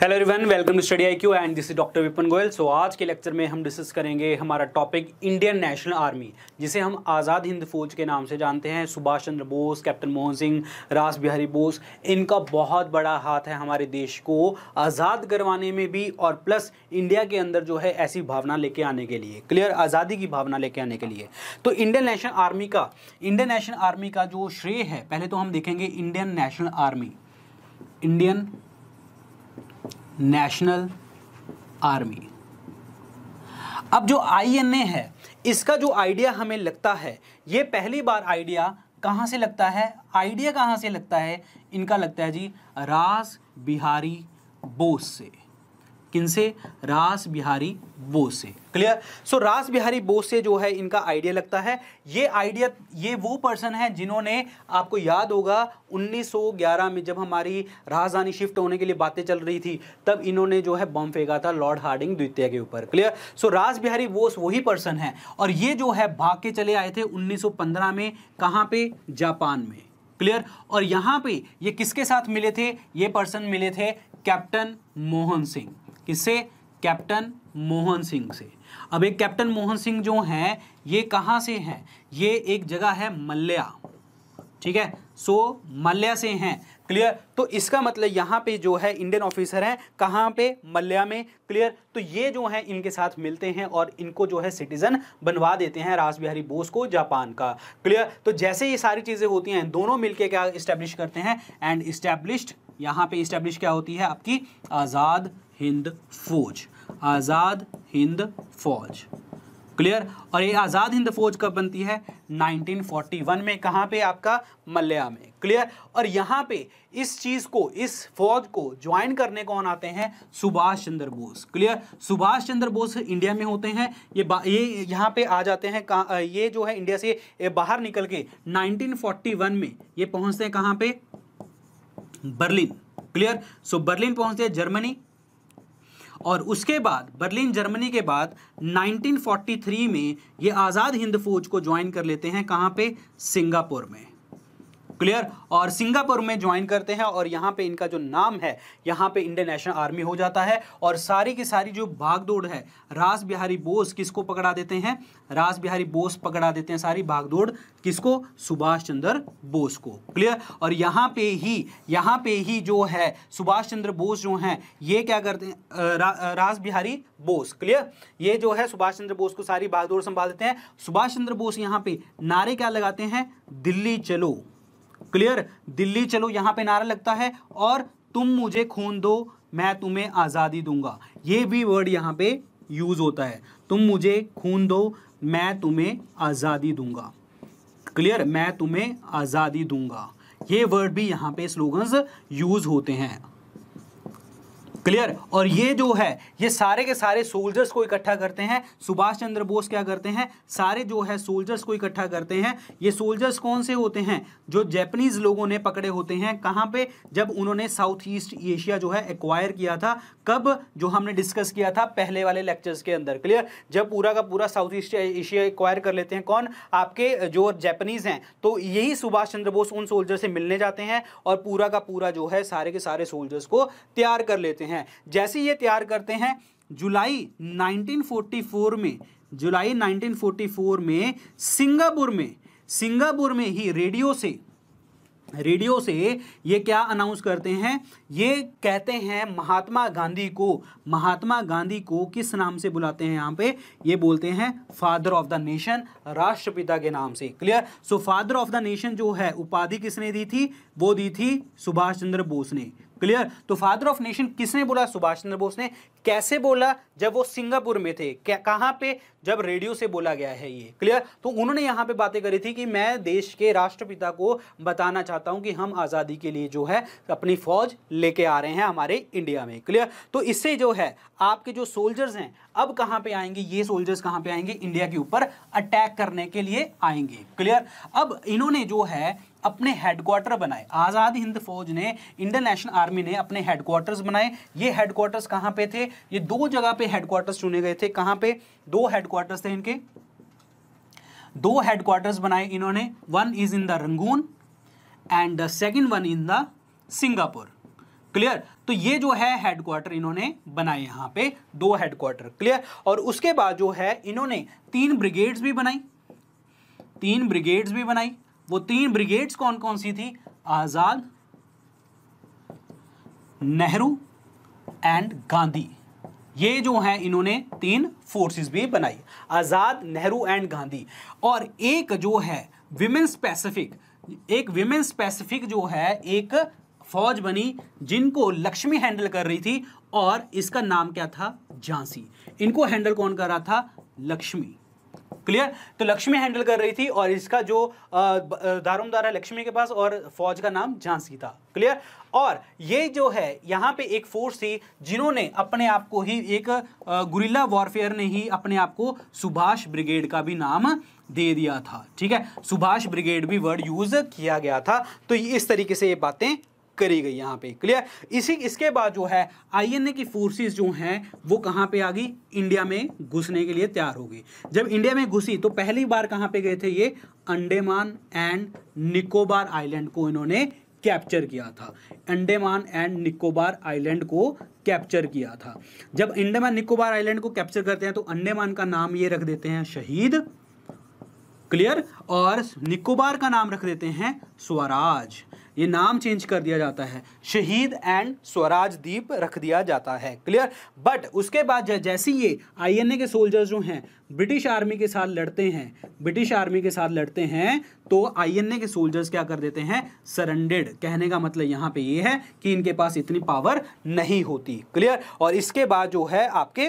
hello everyone welcome to study I Q and this is doctor Vipan Goyal so आज के lecture में हम discuss करेंगे हमारा टॉपिक इंडियन नेशनल आर्मी जिसे हम आज़ाद हिंद फौज के नाम से जानते हैं सुभाष चंद्र बोस कैप्टन मोहन सिंह रास बिहारी बोस इनका बहुत बड़ा हाथ है हमारे देश को आज़ाद करवाने में भी और प्लस इंडिया के अंदर जो है ऐसी भावना लेके आने के लिए क्लियर आज़ादी की भावना लेके आने के लिए तो इंडियन नेशनल आर्मी का इंडियन नेशनल आर्मी का जो श्रेय है पहले तो हम देखेंगे Indian National Army Indian National Army अब जो आईएनए है इसका जो आइडिया हमें लगता है ये पहली बार आइडिया कहाँ से लगता है आइडिया कहाँ से लगता है इनका लगता है जी रास बिहारी बोस से किनसे रास बिहारी बोस से क्लियर सो so, रास बिहारी बोस से जो है इनका आइडिया लगता है ये आइडिया ये वो पर्सन है जिन्होंने आपको याद होगा 1911 में जब हमारी राजधानी शिफ्ट होने के लिए बातें चल रही थी तब इन्होंने जो है बम फेंका था लॉर्ड हार्डिंग द्वितीय के ऊपर क्लियर सो so, रास बिहारी बोस वही पर्सन है और ये जो है भाग के चले आए थे उन्नीस में कहाँ पे जापान में क्लियर और यहाँ पे ये किसके साथ मिले थे ये पर्सन मिले थे कैप्टन मोहन सिंह किससे कैप्टन मोहन सिंह से अब एक कैप्टन मोहन सिंह जो हैं ये कहाँ से हैं ये एक जगह है मल्ल्या ठीक है सो so, मल्ल्या से हैं क्लियर तो इसका मतलब यहाँ पे जो है इंडियन ऑफिसर हैं कहाँ पे मल्ल्या में क्लियर तो ये जो हैं इनके साथ मिलते हैं और इनको जो है सिटीजन बनवा देते हैं राज बिहारी बोस को जापान का क्लियर तो जैसे ये सारी चीज़ें होती हैं दोनों मिलके क्या इस्टेब्लिश करते हैं एंड इस्टेब्लिश्ड यहाँ पे इस्टेब्लिश क्या होती है आपकी आज़ाद हिंद फौज आज़ाद हिंद फौज क्लियर और ये आज़ाद हिंद फौज कब बनती है 1941 में कहां पे आपका मल्या में क्लियर और यहाँ पे इस चीज़ को इस फौज को ज्वाइन करने कौन आते हैं सुभाष चंद्र बोस क्लियर सुभाष चंद्र बोस इंडिया में होते हैं ये ये यहाँ पे आ जाते हैं ये जो है इंडिया से बाहर निकल के 1941 में ये पहुंचते हैं कहाँ पे बर्लिन क्लियर सो बर्लिन पहुंचते हैं जर्मनी और उसके बाद बर्लिन जर्मनी के बाद 1943 में ये आज़ाद हिंद फौज को ज्वाइन कर लेते हैं कहाँ पे सिंगापुर में क्लियर और सिंगापुर में ज्वाइन करते हैं और यहाँ पे इनका जो नाम है यहाँ पे इंडियन नेशनल आर्मी हो जाता है और सारी की सारी जो भागदौड़ है रास बिहारी बोस किसको पकड़ा देते हैं रास बिहारी बोस पकड़ा देते हैं सारी भागदौड़ किसको सुभाष चंद्र बोस को क्लियर और यहाँ पे ही यहाँ पे ही जो है सुभाष चंद्र बोस जो हैं ये क्या करते हैं रा, रास बिहारी बोस क्लियर ये जो है सुभाष चंद्र बोस को सारी भागदौड़ संभाल देते हैं सुभाष चंद्र बोस यहाँ पे नारे क्या लगाते हैं दिल्ली चलो क्लियर दिल्ली चलो यहाँ पे नारा लगता है और तुम मुझे खून दो मैं तुम्हें आज़ादी दूंगा ये भी वर्ड यहाँ पे यूज़ होता है तुम मुझे खून दो मैं तुम्हें आज़ादी दूंगा क्लियर मैं तुम्हें आज़ादी दूंगा ये वर्ड भी यहाँ पे स्लोगन्स यूज़ होते हैं क्लियर और ये जो है ये सारे के सारे सोल्जर्स को इकट्ठा करते हैं सुभाष चंद्र बोस क्या करते हैं सारे जो है सोल्जर्स को इकट्ठा करते हैं ये सोल्जर्स कौन से होते हैं जो जैपनीज लोगों ने पकड़े होते हैं कहाँ पे जब उन्होंने साउथ ईस्ट एशिया जो है एक्वायर किया था कब जो हमने डिस्कस किया था पहले वाले लेक्चर्स के अंदर क्लियर जब पूरा का पूरा साउथ ईस्ट एशिया एक्वायर कर लेते हैं कौन आपके जो जैपनीज हैं तो यही सुभाष चंद्र बोस उन सोल्जर से मिलने जाते हैं और पूरा का पूरा जो है सारे के सारे सोल्जर्स को तैयार कर लेते हैं हैं जैसे ये तैयार करते हैं जुलाई 1944 में जुलाई 1944 में सिंगापुर में सिंगापुर में ही रेडियो से रेडियो से ये क्या अनाउंस करते हैं ये कहते हैं महात्मा गांधी को महात्मा गांधी को किस नाम से बुलाते हैं यहाँ पे ये बोलते हैं फादर ऑफ द नेशन राष्ट्रपिता के नाम से clear so father of the nation जो है उपाधि किसने दी थी वो दी थी सुभाष चंद्र बोस ने क्लियर तो फादर ऑफ नेशन किसने बोला सुभाष चंद्र बोस ने कैसे बोला जब वो सिंगापुर में थे कहाँ पे जब रेडियो से बोला गया है ये क्लियर तो उन्होंने यहाँ पे बातें करी थी कि मैं देश के राष्ट्रपिता को बताना चाहता हूँ कि हम आज़ादी के लिए जो है अपनी फौज लेके आ रहे हैं हमारे इंडिया में क्लियर तो इससे जो है आपके जो सोल्जर्स हैं अब कहाँ पे आएंगे ये सोल्जर्स कहाँ पे आएंगे इंडिया के ऊपर अटैक करने के लिए आएंगे क्लियर अब इन्होंने जो है अपने हेडक्वार्टर बनाए आज़ाद हिंद फौज ने इंडियन नेशनल आर्मी ने अपने हेडक्वार्टर्स बनाए ये हेडक्वार्टर्स कहाँ पे थे ये दो जगह पे हेडक्वार्टर्स चुने गए थे कहाँ पे दो हेडक्वार्टर्स थे इनके दो हेडक्वार्टर्स बनाए इन्होंने one is in the Rangoon and the second one in the Singapore clear तो ये जो है हेडक्वार्टर इन्होंने बनाए यहाँ पे दो हेडक्वार्टर क्लियर और उसके बाद जो है इन्होंने तीन ब्रिगेड्स भी बनाई तीन ब्रिगेड्स भी बनाई वो तीन ब्रिगेड्स कौन कौन सी थी आज़ाद नेहरू एंड गांधी ये जो है इन्होंने तीन फोर्सेस भी बनाई आज़ाद नेहरू एंड गांधी और एक जो है विमेन स्पेसिफिक एक विमेन स्पेसिफिक जो है एक फौज बनी जिनको लक्ष्मी हैंडल कर रही थी और इसका नाम क्या था झांसी इनको हैंडल कौन कर रहा था लक्ष्मी क्लियर तो लक्ष्मी हैंडल कर रही थी और इसका जो दारोमदार है लक्ष्मी के पास और फौज का नाम झांसी था क्लियर और ये जो है यहाँ पे एक फोर्स थी जिन्होंने अपने आप को ही एक गुरिल्ला वॉरफेयर ने ही अपने आप को सुभाष ब्रिगेड का भी नाम दे दिया था ठीक है सुभाष ब्रिगेड भी वर्ड यूज किया गया था तो इस तरीके से ये बातें करी गई यहाँ पे क्लियर इसी इसके बाद जो है आईएनए की फोर्सेस जो हैं वो कहाँ पे आ गई इंडिया में घुसने के लिए तैयार हो गई जब इंडिया में घुसी तो पहली बार कहाँ पे गए थे ये अंडेमान एंड निकोबार आइलैंड को इन्होंने कैप्चर किया था अंडेमान एंड निकोबार आइलैंड को कैप्चर किया था जब अंडेमान निकोबार आइलैंड को कैप्चर करते हैं तो अंडेमान का नाम ये रख देते हैं शहीद क्लियर और निकोबार का नाम रख देते हैं स्वराज ये नाम चेंज कर दिया जाता है शहीद एंड स्वराज दीप रख दिया जाता है क्लियर बट उसके बाद जैसे ये आईएनए के सोल्जर्स जो हैं ब्रिटिश आर्मी के साथ लड़ते हैं ब्रिटिश आर्मी के साथ लड़ते हैं तो आईएनए के सोल्जर्स क्या कर देते हैं सरेंडेड कहने का मतलब यहाँ पे ये है कि इनके पास इतनी पावर नहीं होती क्लियर और इसके बाद जो है आपके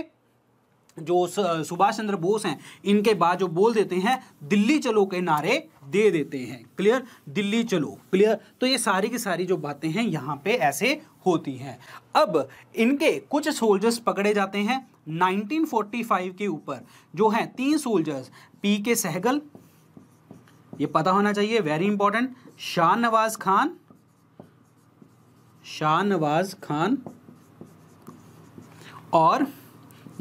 जो सुभाष चंद्र बोस हैं इनके बाद जो बोल देते हैं दिल्ली चलो के नारे दे देते हैं क्लियर दिल्ली चलो क्लियर तो ये सारी की सारी जो बातें हैं यहाँ पे ऐसे होती हैं अब इनके कुछ सोल्जर्स पकड़े जाते हैं 1945 के ऊपर जो हैं तीन सोल्जर्स पी के सहगल ये पता होना चाहिए वेरी इंपॉर्टेंट शाहनवाज खान शाहनवाज खान और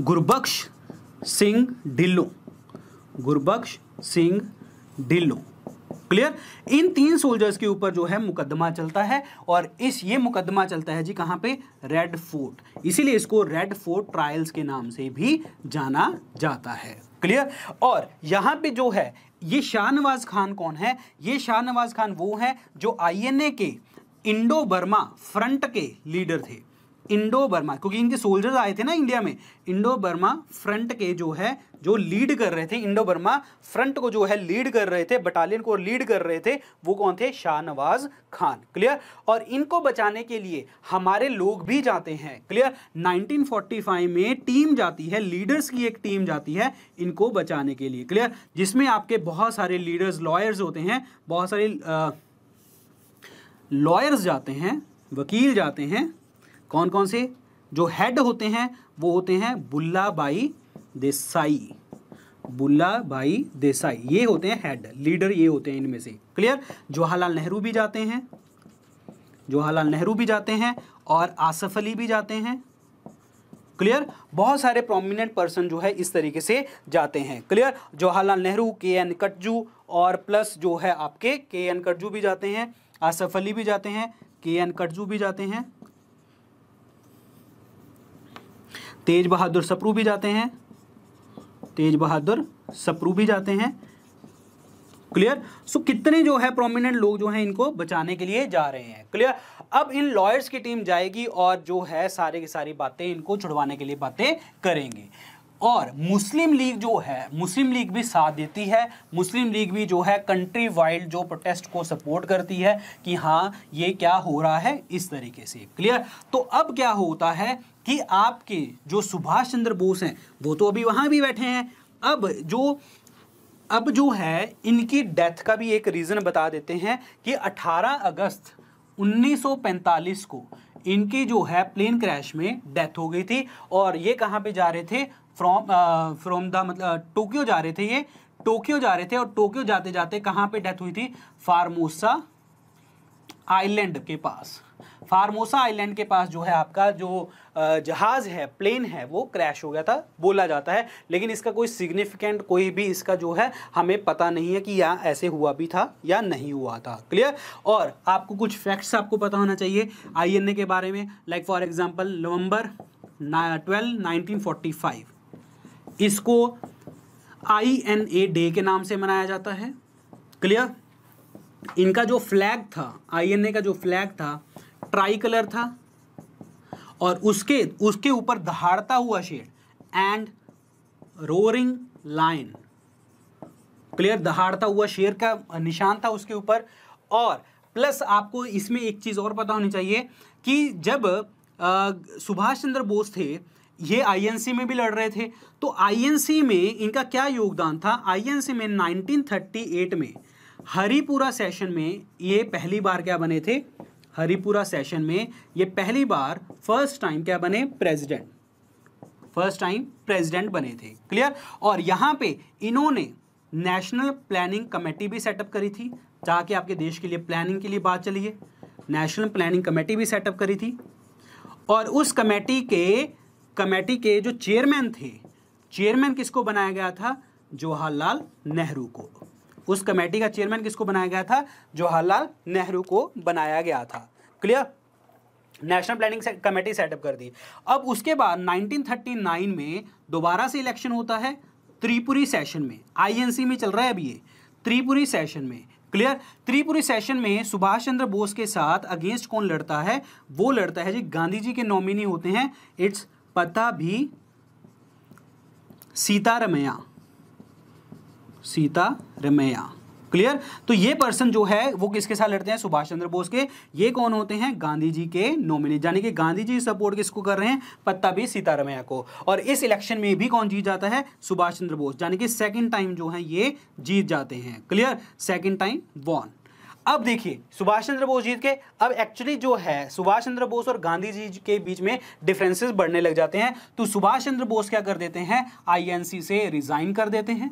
गुरबख्श सिंह ढिल्लो गुरबख्श सिंह ढिल्लो क्लियर इन तीन सोल्जर्स के ऊपर जो है मुकदमा चलता है और इस ये मुकदमा चलता है जी कहाँ पे रेड फोर्ट इसीलिए इसको रेड फोर्ट ट्रायल्स के नाम से भी जाना जाता है क्लियर और यहाँ पे जो है ये शाहनवाज खान कौन है ये शाहनवाज खान वो है जो आईएनए के इंडो बर्मा फ्रंट के लीडर थे इंडो बर्मा क्योंकि इनके सोल्जर्स आए थे ना इंडिया में इंडो बर्मा फ्रंट के जो है जो लीड कर रहे थे इंडो बर्मा फ्रंट को जो है लीड कर रहे थे बटालियन को लीड कर रहे थे वो कौन थे शाहनवाज खान क्लियर और इनको बचाने के लिए हमारे लोग भी जाते हैं क्लियर 1945 में टीम जाती है लीडर्स की एक टीम जाती है इनको बचाने के लिए क्लियर जिसमें आपके बहुत सारे लीडर्स लॉयर्स होते हैं बहुत सारे लॉयर्स जाते हैं वकील जाते हैं कौन कौन से जो हेड होते हैं वो होते हैं बुल्ला by Desai Bulla by Desai ये होते हैं हेड लीडर ये होते हैं इनमें से क्लियर जवाहरलाल नेहरू भी जाते हैं जवाहरलाल नेहरू भी जाते हैं और आसफ अली भी जाते हैं क्लियर बहुत सारे प्रोमिनेंट पर्सन जो है इस तरीके से जाते हैं क्लियर जवाहरलाल नेहरू के एन कटजू और प्लस जो है आपके के एन कटजू भी जाते हैं आसफ अली भी जाते हैं के एन कटजू भी जाते हैं तेज बहादुर सप्रू भी जाते हैं तेज बहादुर सप्रू भी जाते हैं क्लियर सो so, कितने जो है प्रोमिनेंट लोग जो हैं इनको बचाने के लिए जा रहे हैं क्लियर अब इन लॉयर्स की टीम जाएगी और जो है सारे की सारी बातें इनको छुड़वाने के लिए बातें करेंगे और मुस्लिम लीग जो है मुस्लिम लीग भी साथ देती है मुस्लिम लीग भी जो है कंट्री वाइड जो प्रोटेस्ट को सपोर्ट करती है कि हाँ ये क्या हो रहा है इस तरीके से क्लियर तो अब क्या होता है कि आपके जो सुभाष चंद्र बोस हैं वो तो अभी वहाँ भी बैठे हैं अब जो अब जो है इनकी डेथ का भी एक रीज़न बता देते हैं कि 18 अगस्त 1945 को इनकी जो है प्लेन क्रैश में डेथ हो गई थी और ये कहाँ पे जा रहे थे फ्रॉम फ्रॉम द मतलब टोक्यो uh, जा रहे थे ये टोक्यो जा रहे थे और टोक्यो जाते जाते कहाँ पे डेथ हुई थी फार्मोसा आइलैंड के पास फार्मोसा आइलैंड के पास जो है आपका जो uh, जहाज़ है प्लेन है वो क्रैश हो गया था बोला जाता है लेकिन इसका कोई सिग्निफिकेंट कोई भी इसका जो है हमें पता नहीं है कि या ऐसे हुआ भी था या नहीं हुआ था क्लियर और आपको कुछ फैक्ट्स आपको पता होना चाहिए आईएनए के बारे में like for example November twelve nineteen forty five इसको आई एन ए डे के नाम से मनाया जाता है क्लियर इनका जो फ्लैग था आई एन ए का जो फ्लैग था ट्राई कलर था और उसके उसके ऊपर दहाड़ता हुआ शेर एंड रोरिंग लाइन क्लियर दहाड़ता हुआ शेर का निशान था उसके ऊपर और प्लस आपको इसमें एक चीज़ और पता होनी चाहिए कि जब सुभाष चंद्र बोस थे ये आईएनसी में भी लड़ रहे थे तो आईएनसी में इनका क्या योगदान था आईएनसी में 1938 में हरिपुरा सेशन में ये पहली बार क्या बने थे हरिपुरा सेशन में ये पहली बार फर्स्ट टाइम क्या बने प्रेसिडेंट फर्स्ट टाइम प्रेसिडेंट बने थे क्लियर और यहाँ पे इन्होंने नेशनल प्लानिंग कमेटी भी सेटअप करी थी ताकि आपके देश के लिए प्लानिंग के लिए बात चलिए नेशनल प्लानिंग कमेटी भी सेटअप करी थी और उस कमेटी के कमेटी के जो चेयरमैन थे चेयरमैन किसको बनाया गया था जवाहरलाल नेहरू को उस कमेटी का चेयरमैन किसको बनाया गया था जवाहरलाल नेहरू को बनाया गया था clear national planning committee setup कर दी अब उसके बाद 1939 में दोबारा से इलेक्शन होता है त्रिपुरी सेशन में आईएनसी में चल रहा है अभी ये त्रिपुरी सेशन में क्लियर त्रिपुरी सेशन में सुभाष चंद्र बोस के साथ अगेंस्ट कौन लड़ता है वो लड़ता है जी गांधी जी के नॉमिनी होते हैं इट्स पता भी Sitaramayya Sitaramayya clear तो ये पर्सन जो है वो किसके साथ लड़ते हैं सुभाष चंद्र बोस के ये कौन होते हैं गांधी जी के नॉमिनी यानी कि गांधी जी सपोर्ट किसको कर रहे हैं पत्ता भी सीतारमैया को और इस इलेक्शन में भी कौन जीत जाता है सुभाष चंद्र बोस यानी कि सेकंड टाइम जो है ये जीत जाते हैं क्लियर सेकंड टाइम वॉन अब देखिए सुभाष चंद्र बोस जीत के अब एक्चुअली जो है सुभाष चंद्र बोस और गांधी जी के बीच में डिफरेंसेस बढ़ने लग जाते हैं तो सुभाष चंद्र बोस क्या कर देते हैं आईएनसी से रिज़ाइन कर देते हैं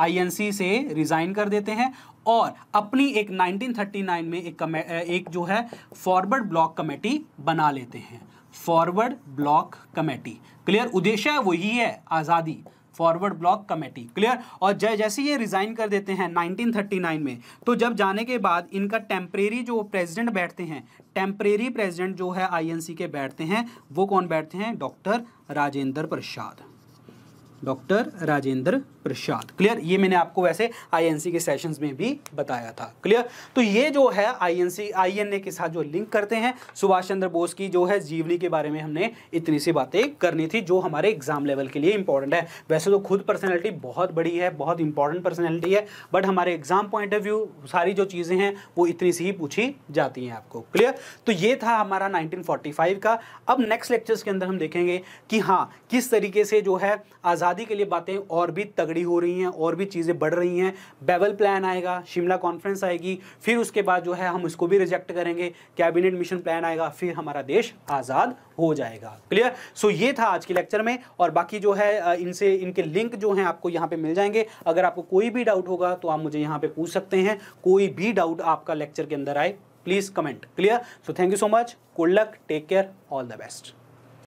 आईएनसी से रिज़ाइन कर देते हैं और अपनी एक 1939 में एक कमे एक जो है फॉरवर्ड ब्लॉक कमेटी बना लेते हैं फॉरवर्ड ब्लॉक कमेटी क्लियर उद्देश्य वही है आज़ादी फॉरवर्ड ब्लॉक कमेटी क्लियर और जय जैसे ये रिज़ाइन कर देते हैं 1939 में तो जब जाने के बाद इनका टेम्परेरी जो प्रेसिडेंट बैठते हैं टेम्परेरी प्रेसिडेंट जो है आईएनसी के बैठते हैं वो कौन बैठते हैं doctor Rajendra Prasad doctor Rajendra Prasad clear ये मैंने आपको वैसे आईएनसी के सेशंस में भी बताया था क्लियर तो ये जो है आईएनसी आईएनए के साथ जो लिंक करते हैं सुभाष चंद्र बोस की जो है जीवनी के बारे में हमने इतनी सी बातें करनी थी जो हमारे एग्जाम लेवल के लिए इंपॉर्टेंट है वैसे तो खुद पर्सनैलिटी बहुत बड़ी है बहुत इंपॉर्टेंट पर्सनैलिटी है बट हमारे एग्जाम पॉइंट ऑफ व्यू सारी जो चीज़ें हैं वो इतनी सी ही पूछी जाती हैं आपको क्लियर तो ये था हमारा नाइनटीन का अब नेक्स्ट लेक्चर्स के अंदर हम देखेंगे कि हाँ किस तरीके से जो है आज़ादी के लिए बातें और भी तक तगड़ी हो रही हैं और भी चीज़ें बढ़ रही हैं बेवल प्लान आएगा शिमला कॉन्फ्रेंस आएगी फिर उसके बाद जो है हम उसको भी रिजेक्ट करेंगे कैबिनेट मिशन प्लान आएगा फिर हमारा देश आज़ाद हो जाएगा क्लियर सो ये था आज के लेक्चर में और बाकी जो है इनसे इनके लिंक जो हैं आपको यहाँ पे मिल जाएंगे अगर आपको कोई भी डाउट होगा तो आप मुझे यहाँ पर पूछ सकते हैं कोई भी डाउट आपका लेक्चर के अंदर आए please comment clear so thank you so much good luck take care all the best